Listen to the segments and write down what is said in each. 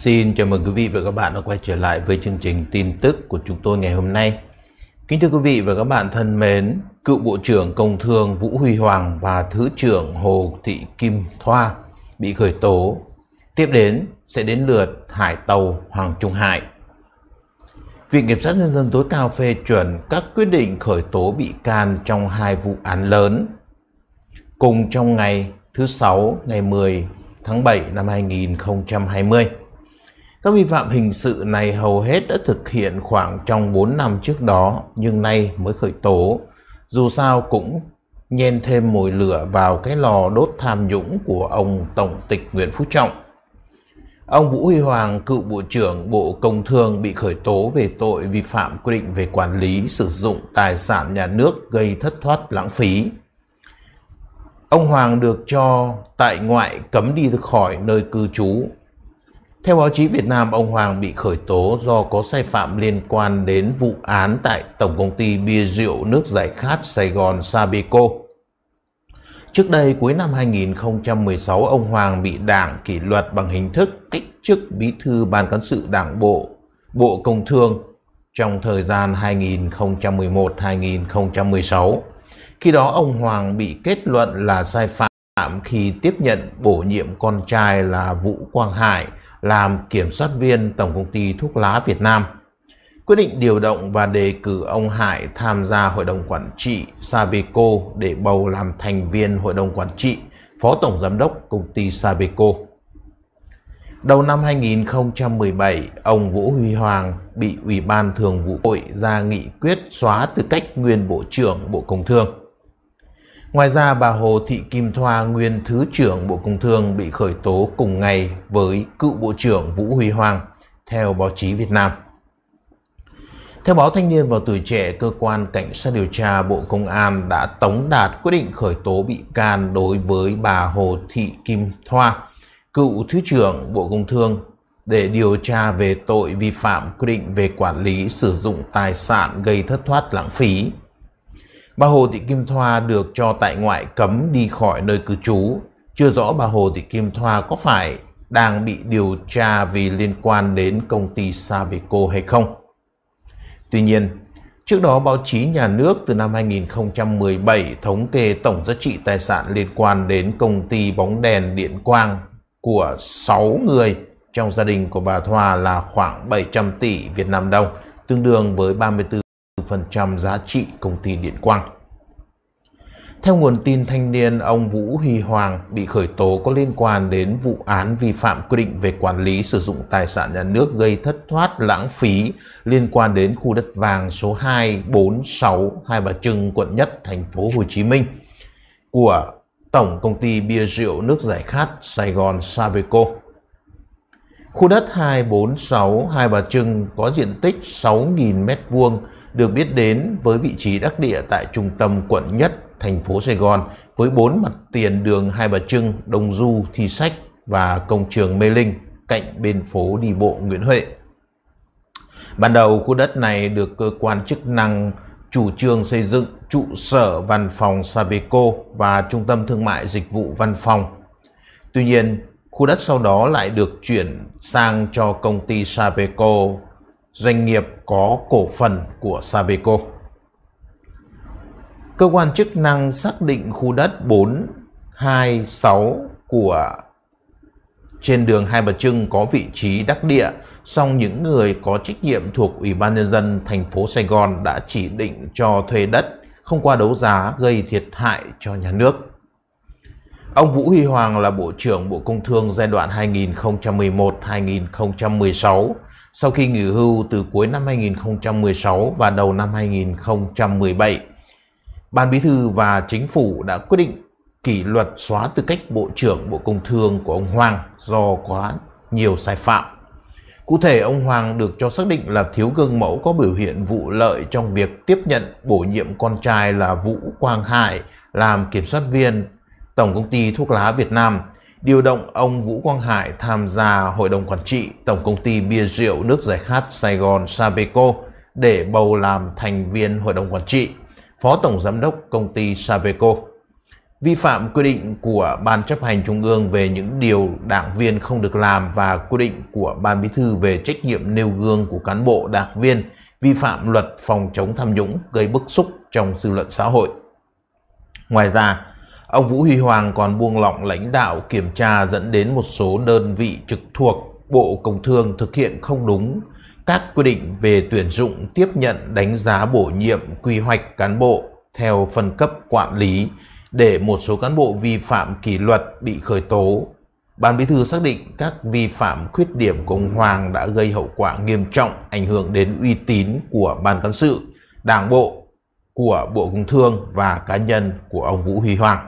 Xin chào mừng quý vị và các bạn đã quay trở lại với chương trình tin tức của chúng tôi ngày hôm nay. Kính thưa quý vị và các bạn thân mến, cựu Bộ trưởng Công Thương Vũ Huy Hoàng và Thứ trưởng Hồ Thị Kim Thoa bị khởi tố. Tiếp đến sẽ đến lượt Hải Tàu Hoàng Trung Hải. Viện Kiểm sát Nhân dân tối cao phê chuẩn các quyết định khởi tố bị can trong hai vụ án lớn. Cùng trong ngày thứ Sáu ngày 10 tháng 7 năm 2020. Các vi phạm hình sự này hầu hết đã thực hiện khoảng trong 4 năm trước đó nhưng nay mới khởi tố. Dù sao cũng nhen thêm mồi lửa vào cái lò đốt tham nhũng của ông Tổng tịch Nguyễn Phú Trọng. Ông Vũ Huy Hoàng, cựu Bộ trưởng Bộ Công Thương bị khởi tố về tội vi phạm quy định về quản lý sử dụng tài sản nhà nước gây thất thoát lãng phí. Ông Hoàng được cho tại ngoại cấm đi khỏi nơi cư trú theo báo chí Việt Nam, ông Hoàng bị khởi tố do có sai phạm liên quan đến vụ án tại Tổng công ty bia rượu nước giải khát Sài Gòn Sabeco. Trước đây, cuối năm 2016, ông Hoàng bị đảng kỷ luật bằng hình thức cách chức bí thư ban cán sự đảng bộ, bộ công thương trong thời gian 2011-2016. Khi đó, ông Hoàng bị kết luận là sai phạm khi tiếp nhận bổ nhiệm con trai là Vũ Quang Hải – làm kiểm soát viên Tổng Công ty Thuốc lá Việt Nam. Quyết định điều động và đề cử ông Hải tham gia Hội đồng Quản trị Sabeco để bầu làm thành viên Hội đồng Quản trị, Phó Tổng Giám đốc Công ty Sabeco. Đầu năm 2017, ông Vũ Huy Hoàng bị Ủy ban Thường vụ Hội ra nghị quyết xóa tư cách nguyên Bộ trưởng Bộ Công Thương. Ngoài ra, bà Hồ Thị Kim Thoa, nguyên Thứ trưởng Bộ Công Thương bị khởi tố cùng ngày với cựu Bộ trưởng Vũ Huy Hoàng, theo báo chí Việt Nam. Theo báo Thanh niên và Tuổi trẻ, cơ quan cảnh sát điều tra Bộ Công an đã tống đạt quyết định khởi tố bị can đối với bà Hồ Thị Kim Thoa, cựu Thứ trưởng Bộ Công Thương để điều tra về tội vi phạm quy định về quản lý sử dụng tài sản gây thất thoát lãng phí Bà Hồ Thị Kim Thoa được cho tại ngoại cấm đi khỏi nơi cư trú. Chưa rõ bà Hồ Thị Kim Thoa có phải đang bị điều tra vì liên quan đến công ty Sabeco hay không. Tuy nhiên, trước đó báo chí nhà nước từ năm 2017 thống kê tổng giá trị tài sản liên quan đến công ty bóng đèn điện quang của 6 người trong gia đình của bà Thoa là khoảng 700 tỷ Việt Nam đồng, tương đương với 34 10% giá trị công ty Điện Quang. Theo nguồn tin thanh niên, ông Vũ Huy Hoàng bị khởi tố có liên quan đến vụ án vi phạm quy định về quản lý sử dụng tài sản nhà nước gây thất thoát lãng phí liên quan đến khu đất vàng số 246 Hai Bà Trưng, quận Nhất, thành phố Hồ Chí Minh của Tổng Công ty Bia Rượu Nước Giải Khát Sài Gòn Sabeco. Khu đất 246 Hai Bà Trưng có diện tích 6.000 m2 được biết đến với vị trí đắc địa tại trung tâm quận nhất thành phố Sài Gòn với bốn mặt tiền đường Hai Bà Trưng, Đông Du, Thi Sách và công trường Mê Linh cạnh bên phố đi bộ Nguyễn Huệ. Ban đầu khu đất này được cơ quan chức năng chủ trương xây dựng trụ sở văn phòng Sabeco và trung tâm thương mại dịch vụ văn phòng. Tuy nhiên, khu đất sau đó lại được chuyển sang cho công ty Sabeco doanh nghiệp có cổ phần của Sabeco. Cơ quan chức năng xác định khu đất 426 của trên đường Hai Bà Trưng có vị trí đắc địa, song những người có trách nhiệm thuộc Ủy ban Nhân dân thành phố Sài Gòn đã chỉ định cho thuê đất không qua đấu giá gây thiệt hại cho nhà nước. Ông Vũ Huy Hoàng là Bộ trưởng Bộ Công Thương giai đoạn 2011-2016 sau khi nghỉ hưu từ cuối năm 2016 và đầu năm 2017. Ban Bí thư và Chính phủ đã quyết định kỷ luật xóa tư cách Bộ trưởng Bộ Công Thương của ông Hoàng do quá nhiều sai phạm. Cụ thể, ông Hoàng được cho xác định là thiếu gương mẫu có biểu hiện vụ lợi trong việc tiếp nhận bổ nhiệm con trai là Vũ Quang Hải làm kiểm soát viên Tổng Công ty Thuốc Lá Việt Nam – điều động ông Vũ Quang Hải tham gia Hội đồng Quản trị Tổng Công ty Bia Rượu Nước Giải Khát Sài Gòn Sabeco để bầu làm thành viên Hội đồng Quản trị, Phó Tổng Giám đốc Công ty Sabeco. Vi phạm quy định của Ban chấp hành Trung ương về những điều đảng viên không được làm và quy định của Ban Bí thư về trách nhiệm nêu gương của cán bộ đảng viên vi phạm luật phòng chống tham nhũng gây bức xúc trong dư luận xã hội. Ngoài ra, Ông Vũ Huy Hoàng còn buông lỏng lãnh đạo kiểm tra dẫn đến một số đơn vị trực thuộc Bộ Công Thương thực hiện không đúng các quy định về tuyển dụng, tiếp nhận, đánh giá bổ nhiệm, quy hoạch cán bộ theo phân cấp quản lý để một số cán bộ vi phạm kỷ luật bị khởi tố. Ban Bí thư xác định các vi phạm khuyết điểm của ông Hoàng đã gây hậu quả nghiêm trọng ảnh hưởng đến uy tín của Ban Cán sự, Đảng Bộ, của Bộ Công Thương và cá nhân của ông Vũ Huy Hoàng.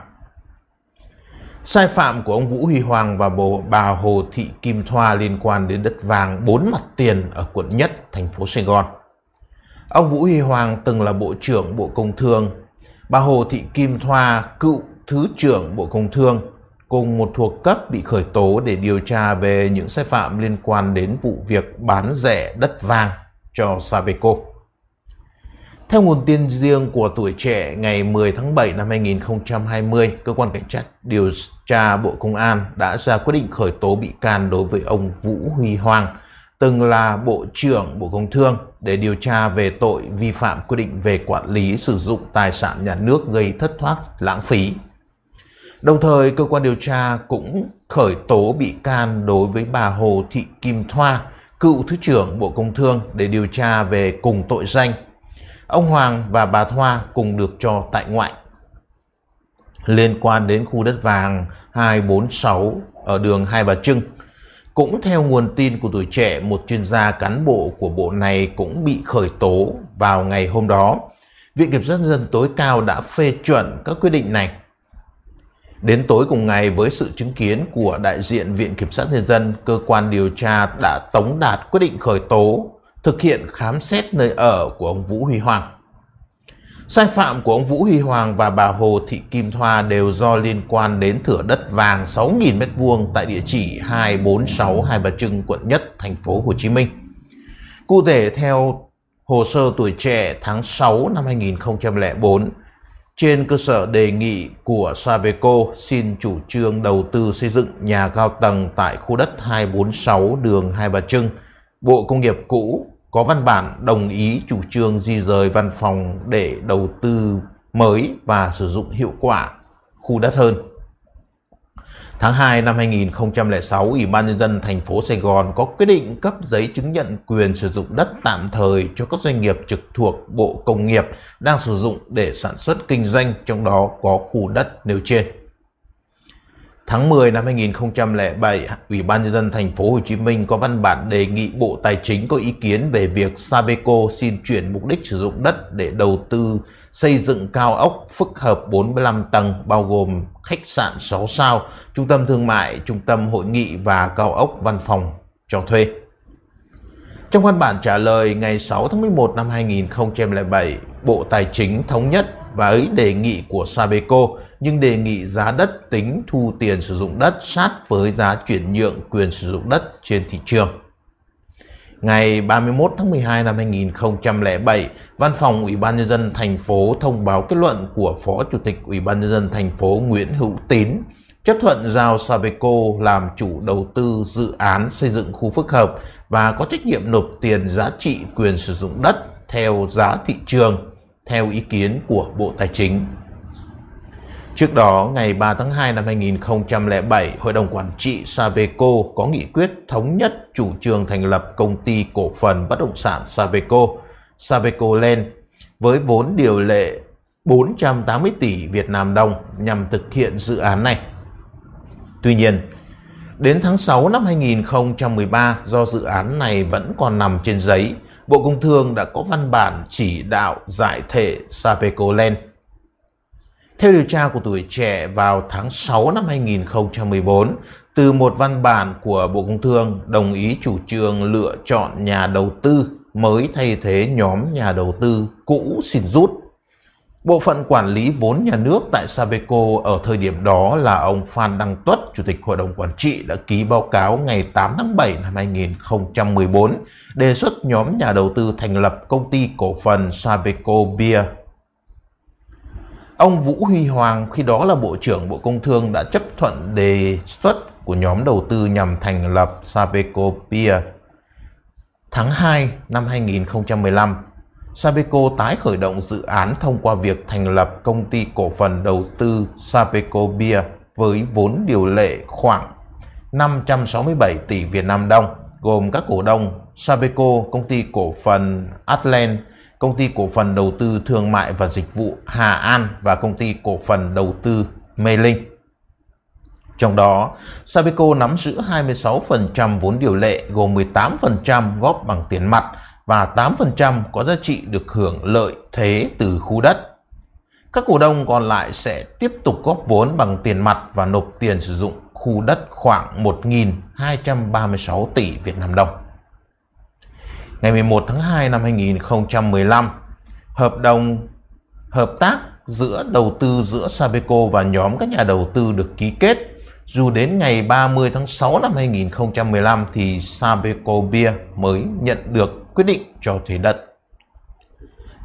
Sai phạm của ông Vũ Huy Hoàng và bà Hồ Thị Kim Thoa liên quan đến đất vàng bốn mặt tiền ở quận Nhất, thành phố Sài Gòn. Ông Vũ Huy Hoàng từng là Bộ trưởng Bộ Công Thương, bà Hồ Thị Kim Thoa cựu Thứ trưởng Bộ Công Thương cùng một thuộc cấp bị khởi tố để điều tra về những sai phạm liên quan đến vụ việc bán rẻ đất vàng cho Sabeco. Theo nguồn tin riêng của tuổi trẻ, ngày 10 tháng 7 năm 2020, Cơ quan Cảnh sát Điều tra Bộ Công an đã ra quyết định khởi tố bị can đối với ông Vũ Huy Hoàng, từng là Bộ trưởng Bộ Công Thương, để điều tra về tội vi phạm quy định về quản lý sử dụng tài sản nhà nước gây thất thoát lãng phí. Đồng thời, cơ quan điều tra cũng khởi tố bị can đối với bà Hồ Thị Kim Thoa, cựu Thứ trưởng Bộ Công Thương để điều tra về cùng tội danh Ông Hoàng và bà Thoa cùng được cho tại ngoại. Liên quan đến khu đất vàng 246 ở đường Hai Bà Trưng, cũng theo nguồn tin của tuổi trẻ, một chuyên gia cán bộ của bộ này cũng bị khởi tố vào ngày hôm đó. Viện Kiểm sát dân tối cao đã phê chuẩn các quyết định này. Đến tối cùng ngày với sự chứng kiến của đại diện Viện Kiểm sát Nhân dân, cơ quan điều tra đã tống đạt quyết định khởi tố thực hiện khám xét nơi ở của ông Vũ Huy Hoàng. Sai phạm của ông Vũ Huy Hoàng và bà Hồ Thị Kim Thoa đều do liên quan đến thửa đất vàng 6.000m2 tại địa chỉ 246 Hai Bà Trưng, quận Nhất, thành phố Hồ Chí Minh. Cụ thể theo hồ sơ tuổi trẻ tháng 6 năm 2004, trên cơ sở đề nghị của Saveco xin chủ trương đầu tư xây dựng nhà cao tầng tại khu đất 246 đường Hai Bà Trưng – Bộ Công nghiệp cũ có văn bản đồng ý chủ trương di rời văn phòng để đầu tư mới và sử dụng hiệu quả khu đất hơn. Tháng 2 năm 2006, Ủy ban Nhân dân thành phố Sài Gòn có quyết định cấp giấy chứng nhận quyền sử dụng đất tạm thời cho các doanh nghiệp trực thuộc Bộ Công nghiệp đang sử dụng để sản xuất kinh doanh, trong đó có khu đất nêu trên. Tháng 10 năm 2007, Ủy ban nhân dân thành phố Hồ Chí Minh có văn bản đề nghị Bộ Tài chính có ý kiến về việc Sabeco xin chuyển mục đích sử dụng đất để đầu tư xây dựng cao ốc phức hợp 45 tầng bao gồm khách sạn 6 sao, trung tâm thương mại, trung tâm hội nghị và cao ốc văn phòng cho thuê. Trong văn bản trả lời ngày 6 tháng 11 năm 2007, Bộ Tài chính thống nhất với đề nghị của Sabeco, nhưng đề nghị giá đất tính thu tiền sử dụng đất sát với giá chuyển nhượng quyền sử dụng đất trên thị trường. Ngày 31 tháng 12 năm 2007, Văn phòng Ủy ban nhân dân thành phố thông báo kết luận của Phó Chủ tịch Ủy ban nhân dân thành phố Nguyễn Hữu Tín chấp thuận giao Sabeco làm chủ đầu tư dự án xây dựng khu phức hợp và có trách nhiệm nộp tiền giá trị quyền sử dụng đất theo giá thị trường theo ý kiến của Bộ Tài chính. Trước đó, ngày 3 tháng 2 năm 2007, Hội đồng Quản trị Saveco có nghị quyết thống nhất chủ trương thành lập công ty cổ phần bất động sản Saveco, Saveco Land, với vốn điều lệ 480 tỷ Việt Nam đồng nhằm thực hiện dự án này. Tuy nhiên, đến tháng 6 năm 2013, do dự án này vẫn còn nằm trên giấy, Bộ Công Thương đã có văn bản chỉ đạo giải thể Sapeco Land. Theo điều tra của tuổi trẻ vào tháng 6 năm 2014, từ một văn bản của Bộ Công Thương đồng ý chủ trương lựa chọn nhà đầu tư mới thay thế nhóm nhà đầu tư cũ xin rút Bộ phận quản lý vốn nhà nước tại Sabeco ở thời điểm đó là ông Phan Đăng Tuất, Chủ tịch Hội đồng Quản trị đã ký báo cáo ngày 8 tháng 7 năm 2014 đề xuất nhóm nhà đầu tư thành lập công ty cổ phần Sabeco Bia. Ông Vũ Huy Hoàng khi đó là Bộ trưởng Bộ Công Thương đã chấp thuận đề xuất của nhóm đầu tư nhằm thành lập Sabeco Bia. Tháng 2 năm 2015, Sapeco tái khởi động dự án thông qua việc thành lập công ty cổ phần đầu tư Sapeco Bia với vốn điều lệ khoảng 567 tỷ Việt Nam đồng, gồm các cổ đông Sapeco, công ty cổ phần Atlant, công ty cổ phần đầu tư thương mại và dịch vụ Hà An và công ty cổ phần đầu tư Mê Linh. Trong đó, Sapeco nắm giữ 26% vốn điều lệ gồm 18% góp bằng tiền mặt và 8% có giá trị được hưởng lợi thế từ khu đất. Các cổ đông còn lại sẽ tiếp tục góp vốn bằng tiền mặt và nộp tiền sử dụng khu đất khoảng 1.236 tỷ Việt Nam đồng. Ngày 11 tháng 2 năm 2015, hợp đồng hợp tác giữa đầu tư giữa Sabeco và nhóm các nhà đầu tư được ký kết. Dù đến ngày 30 tháng 6 năm 2015 thì Sabeco Bia mới nhận được quyết định cho thuế đất.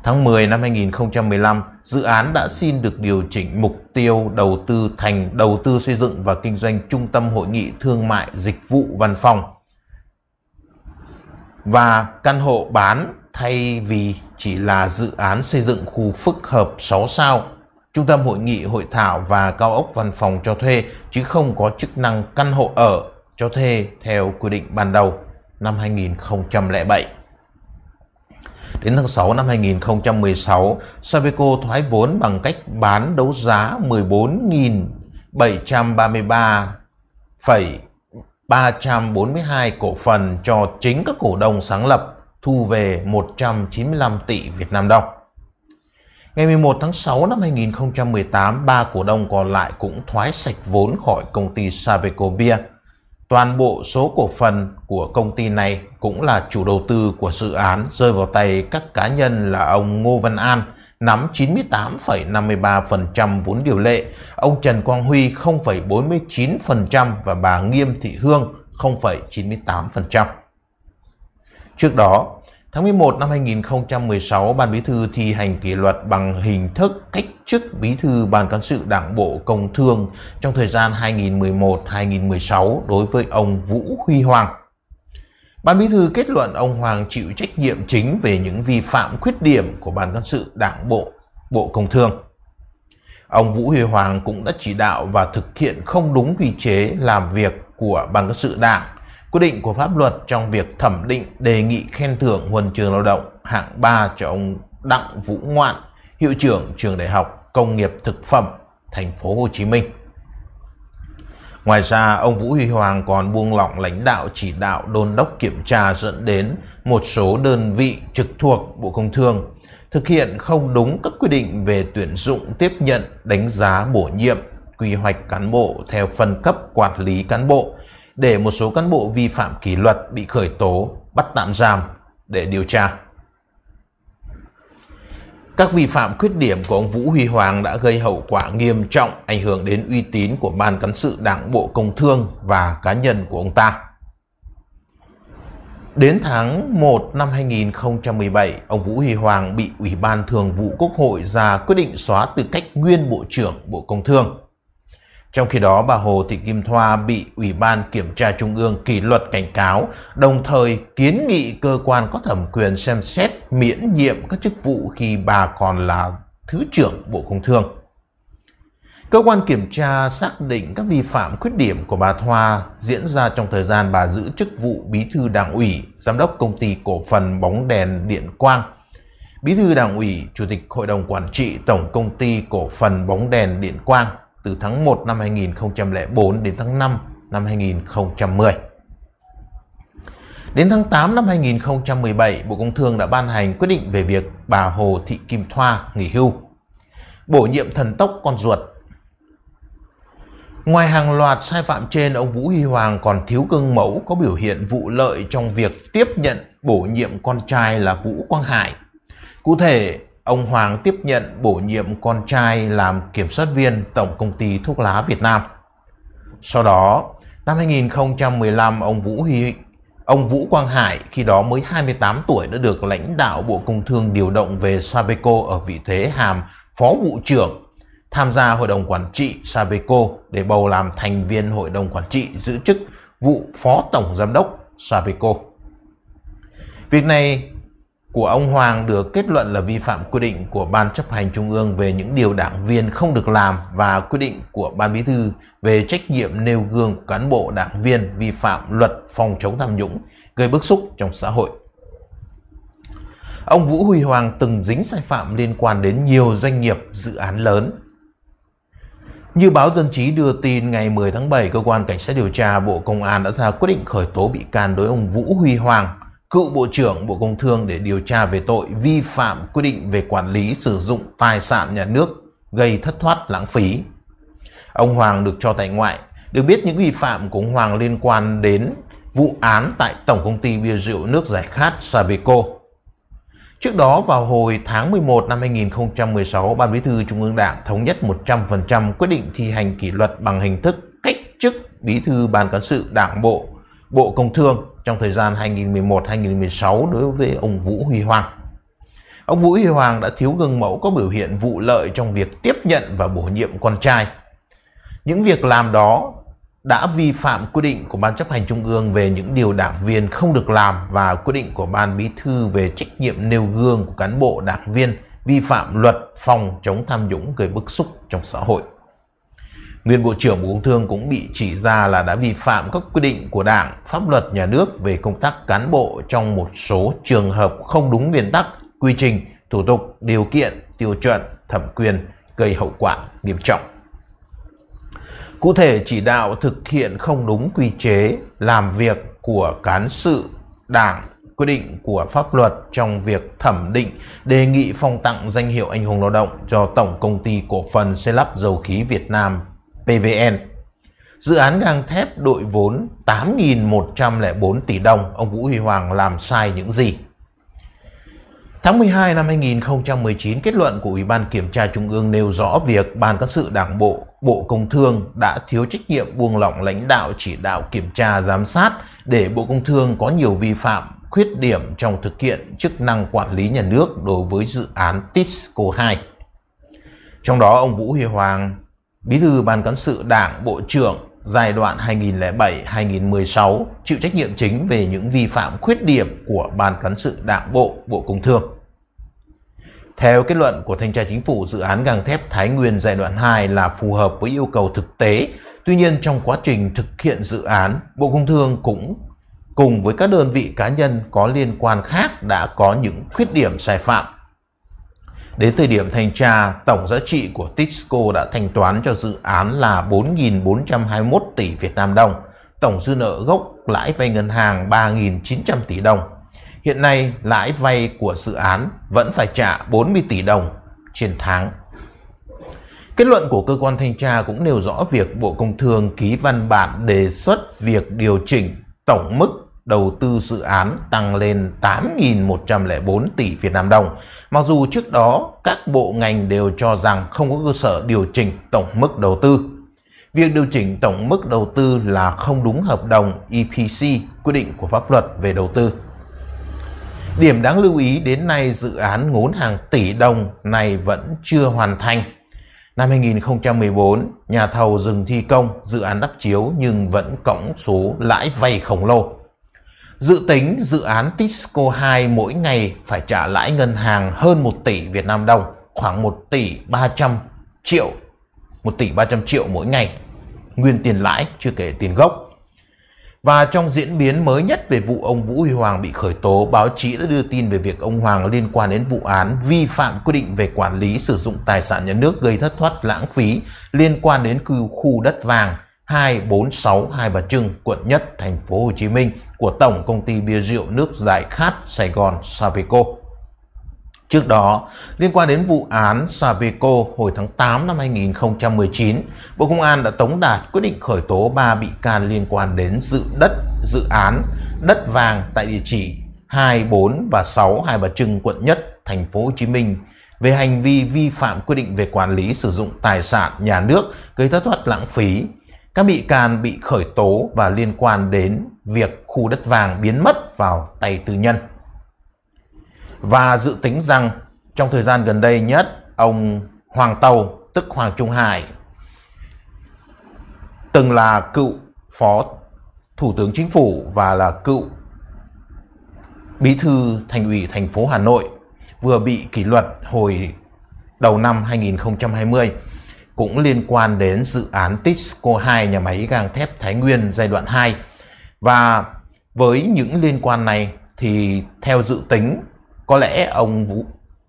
Tháng 10 năm 2015, dự án đã xin được điều chỉnh mục tiêu đầu tư thành đầu tư xây dựng và kinh doanh trung tâm hội nghị thương mại dịch vụ văn phòng. Và căn hộ bán thay vì chỉ là dự án xây dựng khu phức hợp 6 sao, trung tâm hội nghị hội thảo và cao ốc văn phòng cho thuê chứ không có chức năng căn hộ ở cho thuê theo quy định ban đầu năm 2007. Đến tháng 6 năm 2016, Sabeco thoái vốn bằng cách bán đấu giá 14.733,342 cổ phần cho chính các cổ đông sáng lập, thu về 195 tỷ Việt Nam đồng. Ngày 11 tháng 6 năm 2018, ba cổ đông còn lại cũng thoái sạch vốn khỏi công ty Sabeco Bia Toàn bộ số cổ phần của công ty này cũng là chủ đầu tư của dự án rơi vào tay các cá nhân là ông Ngô Văn An nắm 98,53% vốn điều lệ, ông Trần Quang Huy 0,49% và bà Nghiêm Thị Hương 0,98%. Trước đó, Tháng 11 năm 2016, Ban Bí thư thi hành kỷ luật bằng hình thức cách chức Bí thư Ban Cán sự Đảng Bộ Công Thương trong thời gian 2011-2016 đối với ông Vũ Huy Hoàng. Ban Bí thư kết luận ông Hoàng chịu trách nhiệm chính về những vi phạm khuyết điểm của Ban Cán sự Đảng Bộ, Bộ Công Thương. Ông Vũ Huy Hoàng cũng đã chỉ đạo và thực hiện không đúng quy chế làm việc của Ban Cán sự Đảng quy định của pháp luật trong việc thẩm định đề nghị khen thưởng huân trường lao động hạng 3 cho ông Đặng Vũ Ngoạn, hiệu trưởng trường Đại học Công nghiệp Thực phẩm thành phố Hồ Chí Minh. Ngoài ra, ông Vũ Huy Hoàng còn buông lỏng lãnh đạo chỉ đạo đôn đốc kiểm tra dẫn đến một số đơn vị trực thuộc Bộ Công Thương thực hiện không đúng các quy định về tuyển dụng, tiếp nhận, đánh giá bổ nhiệm, quy hoạch cán bộ theo phân cấp quản lý cán bộ, để một số cán bộ vi phạm kỷ luật bị khởi tố, bắt tạm giam để điều tra. Các vi phạm khuyết điểm của ông Vũ Huy Hoàng đã gây hậu quả nghiêm trọng ảnh hưởng đến uy tín của Ban Cán sự Đảng Bộ Công Thương và cá nhân của ông ta. Đến tháng 1 năm 2017, ông Vũ Huy Hoàng bị Ủy ban Thường vụ Quốc hội ra quyết định xóa tư cách nguyên Bộ trưởng Bộ Công Thương. Trong khi đó, bà Hồ Thị Kim Thoa bị Ủy ban Kiểm tra Trung ương kỷ luật cảnh cáo, đồng thời kiến nghị cơ quan có thẩm quyền xem xét miễn nhiệm các chức vụ khi bà còn là Thứ trưởng Bộ Công Thương. Cơ quan kiểm tra xác định các vi phạm khuyết điểm của bà Thoa diễn ra trong thời gian bà giữ chức vụ bí thư đảng ủy, giám đốc công ty cổ phần bóng đèn Điện Quang, bí thư đảng ủy, chủ tịch hội đồng quản trị tổng công ty cổ phần bóng đèn Điện Quang từ tháng 1 năm 2004 đến tháng 5 năm 2010. Đến tháng 8 năm 2017, Bộ Công Thương đã ban hành quyết định về việc bà Hồ Thị Kim Thoa nghỉ hưu, bổ nhiệm thần tốc con ruột. Ngoài hàng loạt sai phạm trên, ông Vũ Huy Hoàng còn thiếu cương mẫu có biểu hiện vụ lợi trong việc tiếp nhận bổ nhiệm con trai là Vũ Quang Hải. Cụ thể, ông Hoàng tiếp nhận bổ nhiệm con trai làm kiểm soát viên Tổng Công ty Thuốc lá Việt Nam. Sau đó, năm 2015, ông Vũ Huy, ông Vũ Quang Hải khi đó mới 28 tuổi đã được lãnh đạo Bộ Công Thương điều động về Sabeco ở vị thế hàm Phó Vụ trưởng tham gia Hội đồng Quản trị Sabeco để bầu làm thành viên Hội đồng Quản trị giữ chức vụ Phó Tổng Giám đốc Sabeco. Việc này của ông Hoàng được kết luận là vi phạm quy định của Ban chấp hành Trung ương về những điều đảng viên không được làm và quy định của Ban Bí thư về trách nhiệm nêu gương của cán bộ đảng viên vi phạm luật phòng chống tham nhũng, gây bức xúc trong xã hội. Ông Vũ Huy Hoàng từng dính sai phạm liên quan đến nhiều doanh nghiệp dự án lớn. Như báo Dân Chí đưa tin ngày 10 tháng 7, Cơ quan Cảnh sát điều tra Bộ Công an đã ra quyết định khởi tố bị can đối ông Vũ Huy Hoàng – cựu Bộ trưởng Bộ Công Thương để điều tra về tội vi phạm quy định về quản lý sử dụng tài sản nhà nước gây thất thoát lãng phí. Ông Hoàng được cho tại ngoại. Được biết những vi phạm của ông Hoàng liên quan đến vụ án tại Tổng Công ty Bia rượu nước giải khát Sabeco. Trước đó vào hồi tháng 11 năm 2016, Ban Bí thư Trung ương Đảng thống nhất 100% quyết định thi hành kỷ luật bằng hình thức cách chức Bí thư Ban Cán sự Đảng Bộ, Bộ Công Thương trong thời gian 2011-2016 đối với ông Vũ Huy Hoàng. Ông Vũ Huy Hoàng đã thiếu gương mẫu có biểu hiện vụ lợi trong việc tiếp nhận và bổ nhiệm con trai. Những việc làm đó đã vi phạm quy định của Ban chấp hành Trung ương về những điều đảng viên không được làm và quy định của Ban Bí thư về trách nhiệm nêu gương của cán bộ đảng viên vi phạm luật phòng chống tham nhũng gây bức xúc trong xã hội. Nguyên Bộ trưởng Bộ Công Thương cũng bị chỉ ra là đã vi phạm các quy định của Đảng, pháp luật nhà nước về công tác cán bộ trong một số trường hợp không đúng nguyên tắc, quy trình, thủ tục, điều kiện, tiêu chuẩn, thẩm quyền gây hậu quả nghiêm trọng. Cụ thể chỉ đạo thực hiện không đúng quy chế làm việc của cán sự Đảng, quy định của pháp luật trong việc thẩm định đề nghị phong tặng danh hiệu anh hùng lao động cho Tổng công ty cổ phần xây lắp dầu khí Việt Nam PVN. Dự án gang thép đội vốn 8.104 tỷ đồng, ông Vũ Huy Hoàng làm sai những gì? Tháng 12 năm 2019, kết luận của Ủy ban Kiểm tra Trung ương nêu rõ việc Ban Cán sự Đảng Bộ, Bộ Công Thương đã thiếu trách nhiệm buông lỏng lãnh đạo chỉ đạo kiểm tra giám sát để Bộ Công Thương có nhiều vi phạm, khuyết điểm trong thực hiện chức năng quản lý nhà nước đối với dự án TISCO 2. Trong đó, ông Vũ Huy Hoàng Bí thư Ban Cán sự Đảng Bộ trưởng giai đoạn 2007-2016 chịu trách nhiệm chính về những vi phạm khuyết điểm của Ban Cán sự Đảng Bộ, Bộ Công Thương. Theo kết luận của Thanh tra Chính phủ, dự án găng thép Thái Nguyên giai đoạn 2 là phù hợp với yêu cầu thực tế. Tuy nhiên, trong quá trình thực hiện dự án, Bộ Công Thương cũng cùng với các đơn vị cá nhân có liên quan khác đã có những khuyết điểm sai phạm Đến thời điểm thanh tra, tổng giá trị của Tisco đã thanh toán cho dự án là 4.421 tỷ Việt Nam đồng, tổng dư nợ gốc lãi vay ngân hàng 3.900 tỷ đồng. Hiện nay, lãi vay của dự án vẫn phải trả 40 tỷ đồng trên tháng. Kết luận của cơ quan thanh tra cũng nêu rõ việc Bộ Công Thương ký văn bản đề xuất việc điều chỉnh tổng mức đầu tư dự án tăng lên 8.104 tỷ Việt Nam đồng. Mặc dù trước đó các bộ ngành đều cho rằng không có cơ sở điều chỉnh tổng mức đầu tư. Việc điều chỉnh tổng mức đầu tư là không đúng hợp đồng EPC, quy định của pháp luật về đầu tư. Điểm đáng lưu ý đến nay dự án ngốn hàng tỷ đồng này vẫn chưa hoàn thành. Năm 2014, nhà thầu dừng thi công dự án đắp chiếu nhưng vẫn cộng số lãi vay khổng lồ. Dự tính dự án Tisco 2 mỗi ngày phải trả lãi ngân hàng hơn 1 tỷ Việt Nam đồng, khoảng 1 tỷ 300 triệu, 1 tỷ 300 triệu mỗi ngày, nguyên tiền lãi chưa kể tiền gốc. Và trong diễn biến mới nhất về vụ ông Vũ Huy Hoàng bị khởi tố, báo chí đã đưa tin về việc ông Hoàng liên quan đến vụ án vi phạm quy định về quản lý sử dụng tài sản nhà nước gây thất thoát lãng phí liên quan đến khu đất vàng 246 Hai Bà Trưng, quận Nhất, thành phố Hồ Chí Minh của Tổng Công ty Bia Rượu Nước Giải Khát Sài Gòn Sapeco. Trước đó, liên quan đến vụ án Sapeco hồi tháng 8 năm 2019, Bộ Công an đã tống đạt quyết định khởi tố 3 bị can liên quan đến dự đất, dự án, đất vàng tại địa chỉ 24 và 6 Hai Bà Trưng, quận Nhất, thành phố Hồ Chí Minh về hành vi vi phạm quy định về quản lý sử dụng tài sản nhà nước gây thất thoát lãng phí. Các bị can bị khởi tố và liên quan đến việc khu đất vàng biến mất vào tay tư nhân. Và dự tính rằng trong thời gian gần đây nhất, ông Hoàng Tàu, tức Hoàng Trung Hải, từng là cựu phó thủ tướng chính phủ và là cựu bí thư thành ủy thành phố Hà Nội, vừa bị kỷ luật hồi đầu năm 2020 cũng liên quan đến dự án TISCO 2 nhà máy gang thép Thái Nguyên giai đoạn 2 và với những liên quan này thì theo dự tính có lẽ ông Vũ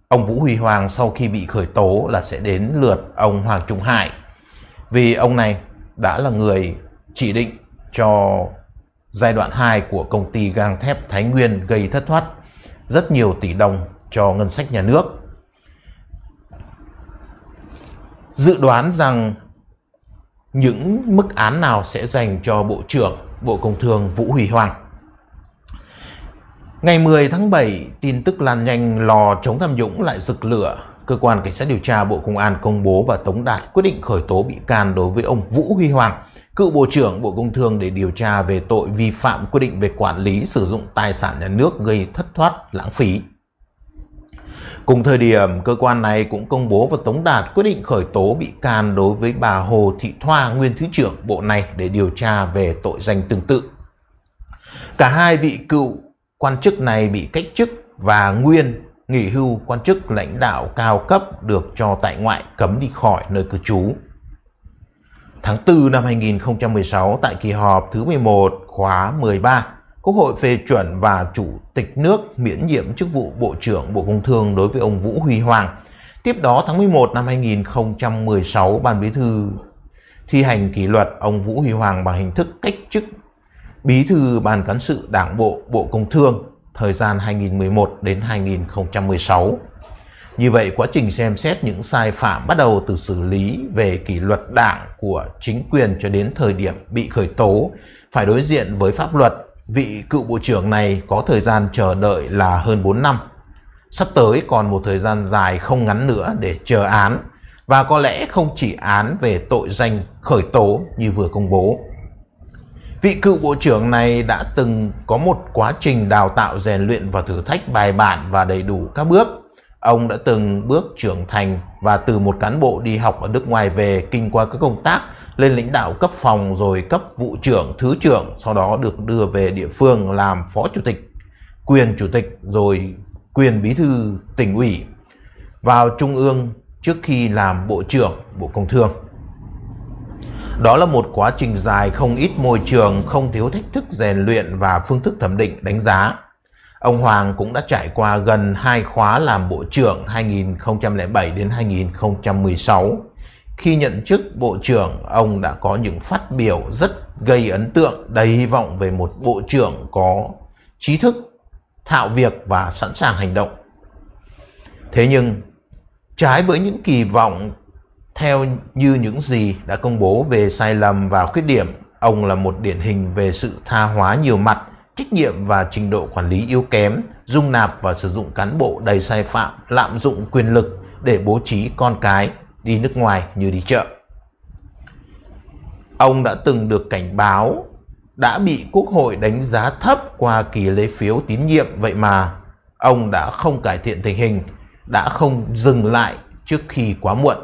ông Vũ Huy Hoàng sau khi bị khởi tố là sẽ đến lượt ông Hoàng Trung Hải. Vì ông này đã là người chỉ định cho giai đoạn 2 của công ty gang thép Thái Nguyên gây thất thoát rất nhiều tỷ đồng cho ngân sách nhà nước. Dự đoán rằng những mức án nào sẽ dành cho Bộ trưởng Bộ Công Thương Vũ Huy Hoàng. Ngày 10 tháng 7, tin tức lan nhanh lò chống tham nhũng lại rực lửa. Cơ quan Cảnh sát điều tra Bộ Công an công bố và tống đạt quyết định khởi tố bị can đối với ông Vũ Huy Hoàng, cựu Bộ trưởng Bộ Công Thương để điều tra về tội vi phạm quy định về quản lý sử dụng tài sản nhà nước gây thất thoát lãng phí. Cùng thời điểm, cơ quan này cũng công bố và tống đạt quyết định khởi tố bị can đối với bà Hồ Thị Thoa, nguyên Thứ trưởng Bộ này để điều tra về tội danh tương tự. Cả hai vị cựu quan chức này bị cách chức và nguyên nghỉ hưu quan chức lãnh đạo cao cấp được cho tại ngoại cấm đi khỏi nơi cư trú. Tháng 4 năm 2016 tại kỳ họp thứ 11 khóa 13, Quốc hội phê chuẩn và Chủ tịch nước miễn nhiệm chức vụ Bộ trưởng Bộ Công Thương đối với ông Vũ Huy Hoàng. Tiếp đó tháng 11 năm 2016, Ban Bí thư thi hành kỷ luật ông Vũ Huy Hoàng bằng hình thức cách chức Bí thư Ban Cán sự Đảng Bộ Bộ Công Thương thời gian 2011 đến 2016. Như vậy, quá trình xem xét những sai phạm bắt đầu từ xử lý về kỷ luật đảng của chính quyền cho đến thời điểm bị khởi tố, phải đối diện với pháp luật, vị cựu bộ trưởng này có thời gian chờ đợi là hơn 4 năm. Sắp tới còn một thời gian dài không ngắn nữa để chờ án, và có lẽ không chỉ án về tội danh khởi tố như vừa công bố. Vị cựu bộ trưởng này đã từng có một quá trình đào tạo rèn luyện và thử thách bài bản và đầy đủ các bước. Ông đã từng bước trưởng thành và từ một cán bộ đi học ở nước ngoài về kinh qua các công tác lên lãnh đạo cấp phòng rồi cấp vụ trưởng, thứ trưởng, sau đó được đưa về địa phương làm phó chủ tịch, quyền chủ tịch rồi quyền bí thư tỉnh ủy vào trung ương trước khi làm bộ trưởng Bộ Công Thương. Đó là một quá trình dài không ít môi trường, không thiếu thách thức rèn luyện và phương thức thẩm định đánh giá. Ông Hoàng cũng đã trải qua gần hai khóa làm Bộ trưởng 2007 đến 2016. Khi nhận chức Bộ trưởng, ông đã có những phát biểu rất gây ấn tượng, đầy hy vọng về một Bộ trưởng có trí thức, thạo việc và sẵn sàng hành động. Thế nhưng, trái với những kỳ vọng theo như những gì đã công bố về sai lầm và khuyết điểm, ông là một điển hình về sự tha hóa nhiều mặt, trách nhiệm và trình độ quản lý yếu kém, dung nạp và sử dụng cán bộ đầy sai phạm, lạm dụng quyền lực để bố trí con cái đi nước ngoài như đi chợ. Ông đã từng được cảnh báo đã bị Quốc hội đánh giá thấp qua kỳ lấy phiếu tín nhiệm vậy mà ông đã không cải thiện tình hình, đã không dừng lại trước khi quá muộn.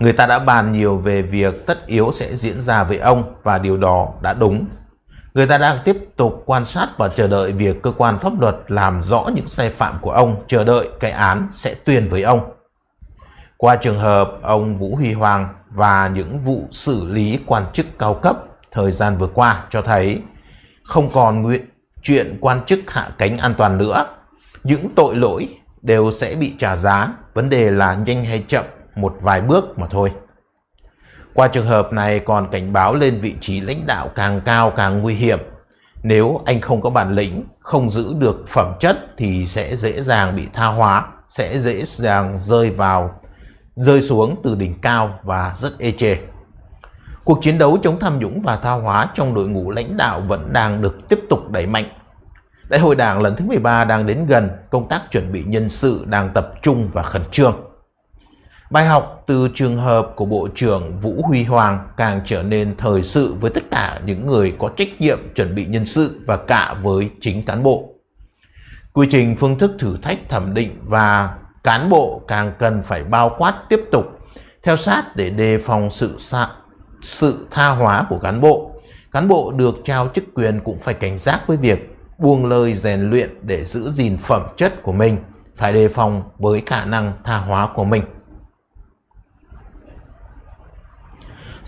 Người ta đã bàn nhiều về việc tất yếu sẽ diễn ra với ông và điều đó đã đúng. Người ta đang tiếp tục quan sát và chờ đợi việc cơ quan pháp luật làm rõ những sai phạm của ông, chờ đợi cái án sẽ tuyên với ông. Qua trường hợp ông Vũ Huy Hoàng và những vụ xử lý quan chức cao cấp thời gian vừa qua cho thấy không còn nguyện chuyện quan chức hạ cánh an toàn nữa. Những tội lỗi đều sẽ bị trả giá, vấn đề là nhanh hay chậm một vài bước mà thôi. Qua trường hợp này còn cảnh báo lên vị trí lãnh đạo càng cao càng nguy hiểm. Nếu anh không có bản lĩnh, không giữ được phẩm chất thì sẽ dễ dàng bị tha hóa, sẽ dễ dàng rơi vào, rơi xuống từ đỉnh cao và rất ê chề. Cuộc chiến đấu chống tham nhũng và tha hóa trong đội ngũ lãnh đạo vẫn đang được tiếp tục đẩy mạnh. Đại hội đảng lần thứ 13 đang đến gần, công tác chuẩn bị nhân sự đang tập trung và khẩn trương. Bài học từ trường hợp của Bộ trưởng Vũ Huy Hoàng càng trở nên thời sự với tất cả những người có trách nhiệm chuẩn bị nhân sự và cả với chính cán bộ. Quy trình phương thức thử thách thẩm định và cán bộ càng cần phải bao quát tiếp tục theo sát để đề phòng sự xạ, sự tha hóa của cán bộ. Cán bộ được trao chức quyền cũng phải cảnh giác với việc buông lời rèn luyện để giữ gìn phẩm chất của mình, phải đề phòng với khả năng tha hóa của mình.